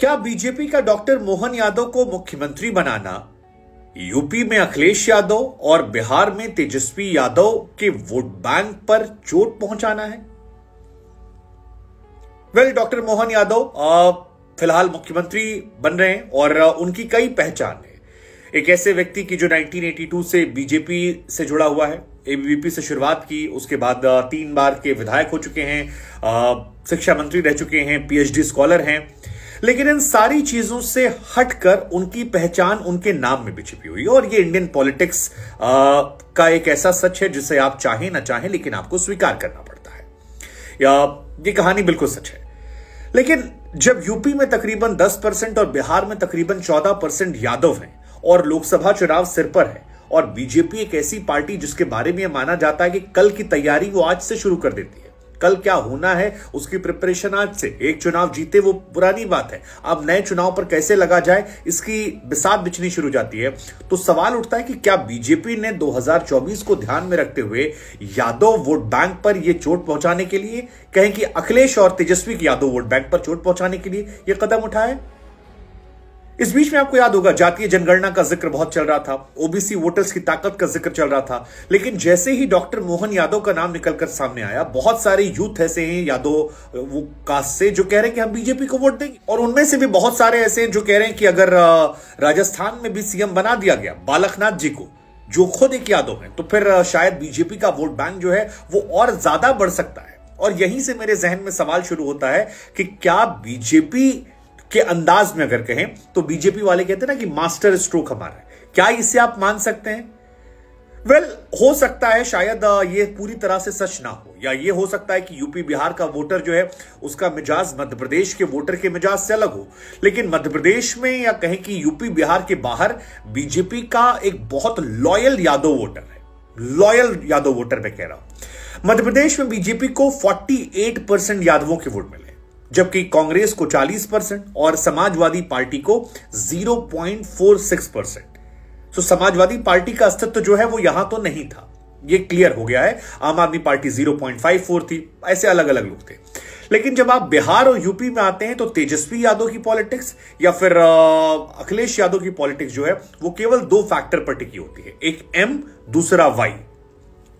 क्या बीजेपी का डॉक्टर मोहन यादव को मुख्यमंत्री बनाना यूपी में अखिलेश यादव और बिहार में तेजस्वी यादव के वोट बैंक पर चोट पहुंचाना है well well, doctor Mohan Yadav फिलहाल मुख्यमंत्री बन रहे हैं और उनकी कई पहचान है एक ऐसे व्यक्ति की जो 1982 से बीजेपी से जुड़ा हुआ है एबीवीपी से शुरुआत की उसके बाद तीन बार के विधायक हो चुके हैं शिक्षा मंत्री रह चुके हैं पीएचडी स्कॉलर हैं लेकिन इन सारी चीजों से हटकर उनकी पहचान उनके नाम में भी छिपी हुई है और ये इंडियन पॉलिटिक्स का एक ऐसा सच है जिसे आप चाहें ना चाहें लेकिन आपको स्वीकार करना पड़ता है या ये कहानी बिल्कुल सच है लेकिन जब यूपी में तकरीबन 10 परसेंट और बिहार में तकरीबन 14 परसेंट यादव हैं और लोकसभा चुनाव सिर पर है और बीजेपी एक ऐसी पार्टी जिसके बारे में माना जाता है कि कल की तैयारी वो आज से शुरू कर देती है कल क्या होना है उसकी प्रिपरेशन आज से एक चुनाव जीते वो पुरानी बात है अब नए चुनाव पर कैसे लगा जाए इसकी बिसात बिछनी शुरू जाती है तो सवाल उठता है कि क्या बीजेपी ने 2024 को ध्यान में रखते हुए यादव वोट बैंक पर यह चोट पहुंचाने के लिए कहें कि अखिलेश और तेजस्वी यादव वोट बैंक पर चोट पहुंचाने के लिए यह कदम उठाए इस बीच में आपको याद होगा जातीय जनगणना का जिक्र बहुत चल रहा था ओबीसी वोटर्स की ताकत का जिक्र चल रहा था लेकिन जैसे ही डॉक्टर मोहन यादव का नाम निकलकर सामने आया बहुत सारे यूथ ऐसे हैं यादव वो कास्ट से जो कह रहे हैं कि हम बीजेपी को वोट देंगे और उनमें से भी बहुत सारे ऐसे हैं जो कह रहे हैं कि अगर राजस्थान में भी सीएम बना दिया गया बालकनाथ जी को जो खुद एक यादव है तो फिर शायद बीजेपी का वोट बैंक जो है वो और ज्यादा बढ़ सकता है और यहीं से मेरे जहन में सवाल शुरू होता है कि क्या बीजेपी के अंदाज में अगर कहें तो बीजेपी वाले कहते हैं ना कि मास्टर स्ट्रोक हमारा है क्या इसे आप मान सकते हैं वेल well, हो सकता है शायद ये पूरी तरह से सच ना हो या ये हो सकता है कि यूपी बिहार का वोटर जो है उसका मिजाज मध्य प्रदेश के वोटर के मिजाज से अलग हो लेकिन मध्य प्रदेश में या कहें कि यूपी बिहार के बाहर बीजेपी का एक बहुत लॉयल यादव वोटर है लॉयल यादव वोटर मैं कह रहा हूं मध्य प्रदेश में बीजेपी को 48 परसेंट यादवों के वोट मिले जबकि कांग्रेस को 40 परसेंट और समाजवादी पार्टी को 0.46 परसेंट तो समाजवादी पार्टी का अस्तित्व जो है वो यहां तो नहीं था ये क्लियर हो गया है आम आदमी पार्टी 0.54 थी ऐसे अलग अलग लोग थे लेकिन जब आप बिहार और यूपी में आते हैं तो तेजस्वी यादव की पॉलिटिक्स या फिर अखिलेश यादव की पॉलिटिक्स जो है वो केवल दो फैक्टर पर टिकी होती है एक एम दूसरा वाई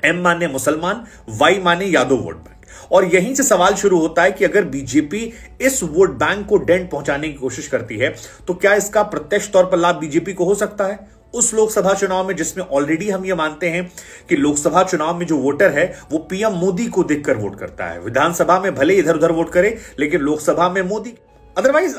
एम माने मुसलमान वाई माने यादव वोट बैंक और यहीं से सवाल शुरू होता है कि अगर बीजेपी इस वोट बैंक को डेंट पहुंचाने की कोशिश करती है तो क्या इसका प्रत्यक्ष तौर पर लाभ बीजेपी को हो सकता है उस लोकसभा चुनाव में जिसमें ऑलरेडी हम ये मानते हैं कि लोकसभा चुनाव में जो वोटर है वो पीएम मोदी को देखकर वोट करता है विधानसभा में भले इधर उधर वोट करे लेकिन लोकसभा में मोदी अदरवाइज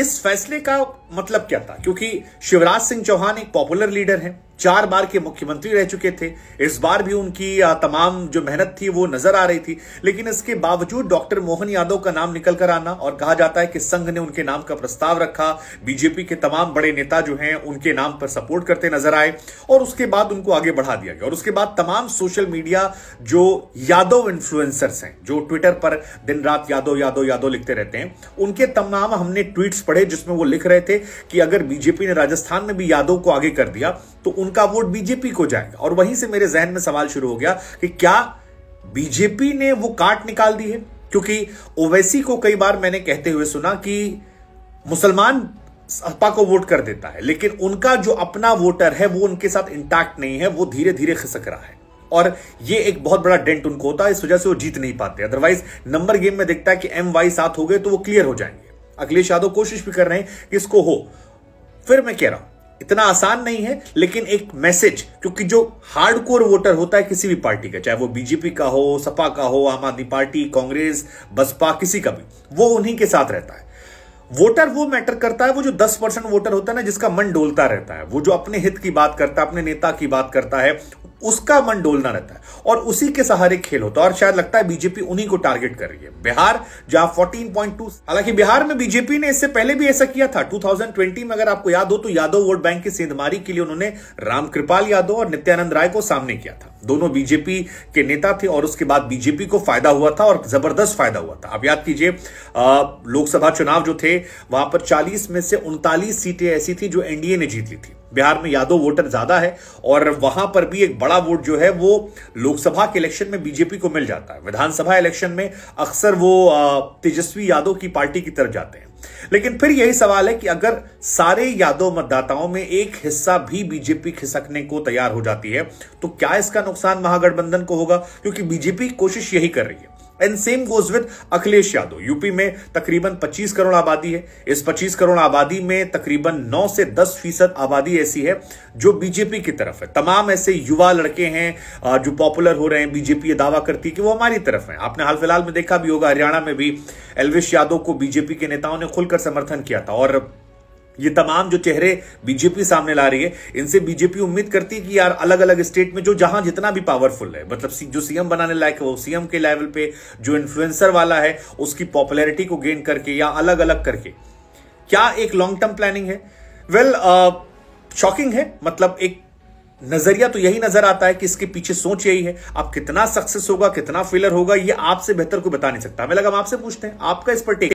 इस फैसले का मतलब क्या था क्योंकि शिवराज सिंह चौहान एक पॉपुलर लीडर है चार बार के मुख्यमंत्री रह चुके थे इस बार भी उनकी तमाम जो मेहनत थी वो नजर आ रही थी लेकिन इसके बावजूद डॉक्टर मोहन यादव का नाम निकल कर आना और कहा जाता है कि संघ ने उनके नाम का प्रस्ताव रखा बीजेपी के तमाम बड़े नेता जो हैं उनके नाम पर सपोर्ट करते नजर आए और उसके बाद उनको आगे बढ़ा दिया गया और उसके बाद तमाम सोशल मीडिया जो यादव इन्फ्लुएंसर्स हैं जो ट्विटर पर दिन रात यादव यादव यादव लिखते रहते हैं उनके तमाम हमने ट्वीट पढ़े जिसमें वो लिख रहे थे कि अगर बीजेपी ने राजस्थान में भी यादव को आगे कर दिया तो उन उनका वोट बीजेपी को जाएगा और वहीं से मेरे जहन में सवाल शुरू हो गया कि क्या बीजेपी ने वो काट निकाल दी है क्योंकि ओवैसी को कई बार मैंने कहते हुए सुना कि मुसलमान सपा को वोट कर देता है लेकिन उनका जो अपना वोटर है वो उनके साथ इंटैक्ट नहीं है वो धीरे धीरे खिसक रहा है और ये एक बहुत बड़ा डेंट उनको होता है इस वजह से वो जीत नहीं पाते अदरवाइज नंबर गेम में देखता है कि एम वाई साथ हो गए तो वो क्लियर हो जाएंगे अखिलेश यादव कोशिश भी कर रहे हैं कि इसको हो फिर मैं कह रहा हूं इतना आसान नहीं है लेकिन एक मैसेज क्योंकि जो हार्डकोर वोटर होता है किसी भी पार्टी का चाहे वो बीजेपी का हो सपा का हो आम आदमी पार्टी कांग्रेस बसपा किसी का भी वो उन्हीं के साथ रहता है वोटर वो मैटर करता है वो जो 10 परसेंट वोटर होता है ना जिसका मन डोलता रहता है वो जो अपने हित की बात करता है अपने नेता की बात करता है उसका मन डोलना रहता है और उसी के सहारे खेल होता है और शायद लगता है बीजेपी उन्हीं को टारगेट कर रही है बिहार जहां फोर्टीन पॉइंट टू हालांकि बिहार में बीजेपी ने इससे पहले भी ऐसा किया था 2020 में अगर आपको याद हो तो यादव वोट बैंक की सेंधमारी के लिए उन्होंने रामकृपाल यादव और नित्यानंद राय को सामने किया था दोनों बीजेपी के नेता थे और उसके बाद बीजेपी को फायदा हुआ था और जबरदस्त फायदा हुआ था अब याद कीजिए लोकसभा चुनाव जो थे वहां पर 40 में से उनतालीस सीटें ऐसी थी जो एनडीए ने जीत ली थी बिहार में यादव वोटर ज्यादा है और वहां पर भी एक बड़ा वोट जो है वो लोकसभा के इलेक्शन में बीजेपी को मिल जाता है विधानसभा इलेक्शन में अक्सर वो तेजस्वी यादव की पार्टी की तरफ जाते हैं लेकिन फिर यही सवाल है कि अगर सारे यादव मतदाताओं में एक हिस्सा भी बीजेपी खिसकने को तैयार हो जाती है तो क्या इसका नुकसान महागठबंधन को होगा क्योंकि बीजेपी कोशिश यही कर रही है and same goes with Akhilesh Yadav UP में तकरीबन 25 करोड़ आबादी है इस 25 करोड़ आबादी में तकरीबन 9 से 10 फीसद आबादी ऐसी है जो बीजेपी की तरफ है तमाम ऐसे युवा लड़के हैं जो पॉपुलर हो रहे हैं बीजेपी ये दावा करती है कि वो हमारी तरफ है आपने हाल फिलहाल में देखा भी होगा हरियाणा में भी एलविश यादव को बीजेपी के नेताओं ने खुलकर समर्थन किया था और ये तमाम जो चेहरे बीजेपी सामने ला रही है इनसे बीजेपी उम्मीद करती है कि यार अलग अलग स्टेट में जो जहां जितना भी पावरफुल है मतलब जो सीएम बनाने लायक है वो सीएम के लेवल पे जो इन्फ्लुएंसर वाला है उसकी पॉपुलैरिटी को गेन करके या अलग अलग करके क्या एक लॉन्ग टर्म प्लानिंग है वेल well, शॉकिंग uh, है मतलब एक नजरिया तो यही नजर आता है कि इसके पीछे सोच यही है अब कितना सक्सेस होगा कितना फेलर होगा ये आपसे बेहतर कोई बता नहीं सकता मैं लगा आपसे पूछते हैं आपका इस पर टेक